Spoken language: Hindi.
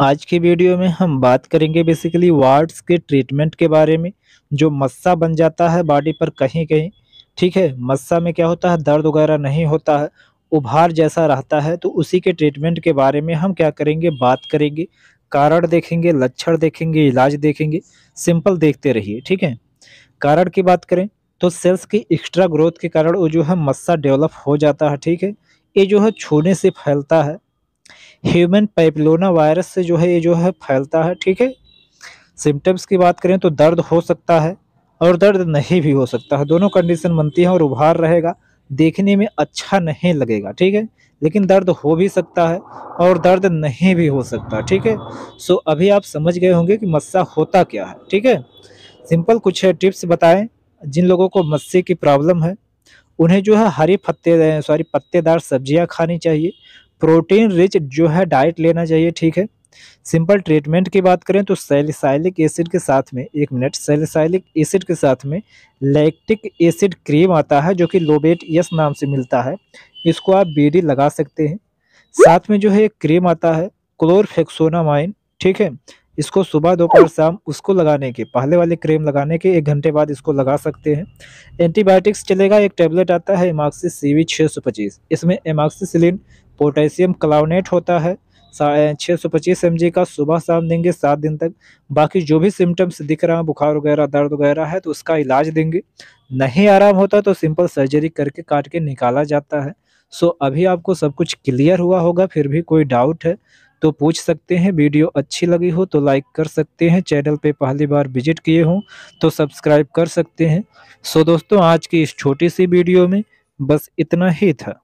आज के वीडियो में हम बात करेंगे बेसिकली वार्ड्स के ट्रीटमेंट के बारे में जो मस्सा बन जाता है बॉडी पर कहीं कहीं ठीक है मस्सा में क्या होता है दर्द वगैरह नहीं होता है उभार जैसा रहता है तो उसी के ट्रीटमेंट के बारे में हम क्या करेंगे बात करेंगे कारण देखेंगे लक्षण देखेंगे इलाज देखेंगे सिंपल देखते रहिए ठीक है कारण की बात करें तो सेल्स की एक्स्ट्रा ग्रोथ के कारण वो जो है मस्सा डेवलप हो जाता है ठीक है ये जो है छूने से फैलता है ह्यूमन पाइपलोना वायरस से जो है ये जो है फैलता है ठीक है सिम्टम्स की बात करें तो दर्द हो सकता है और दर्द नहीं भी हो सकता है दोनों कंडीशन बनती है और उभार रहेगा देखने में अच्छा नहीं लगेगा ठीक है लेकिन दर्द हो भी सकता है और दर्द नहीं भी हो सकता ठीक है सो अभी आप समझ गए होंगे कि मस्सा होता क्या है ठीक है सिंपल कुछ है टिप्स बताएं जिन लोगों को मस्से की प्रॉब्लम है उन्हें जो है हरी पत्ते सॉरी पत्तेदार सब्जियां खानी चाहिए प्रोटीन रिच जो है डाइट लेना चाहिए ठीक है सिंपल ट्रीटमेंट की बात करें तो सेलिसाइलिक एसिड के साथ में एक मिनट सेलिसाइलिक एसिड के साथ में लैक्टिक एसिड क्रीम आता है जो कि लोबेट यस नाम से मिलता है इसको आप बीडी लगा सकते हैं साथ में जो है एक क्रीम आता है क्लोरफेक्सोनामाइन ठीक है इसको सुबह दोपहर शाम उसको लगाने के पहले वाले क्रीम लगाने के एक घंटे बाद इसको लगा सकते हैं एंटीबायोटिक्स चलेगा एक टेबलेट आता है एमाक्सी सी वी इसमें एमाक्सीसिलिन पोटेशियम क्लाउनेट होता है छः सौ पच्चीस एम का सुबह शाम देंगे सात दिन तक बाकी जो भी सिम्टम्स दिख रहा है बुखार वगैरह दर्द वगैरह है तो उसका इलाज देंगे नहीं आराम होता तो सिंपल सर्जरी करके काट के निकाला जाता है सो अभी आपको सब कुछ क्लियर हुआ होगा फिर भी कोई डाउट है तो पूछ सकते हैं वीडियो अच्छी लगी हो तो लाइक कर सकते हैं चैनल पे पहली बार विजिट किए हों तो सब्सक्राइब कर सकते हैं सो दोस्तों आज की इस छोटी सी वीडियो में बस इतना ही था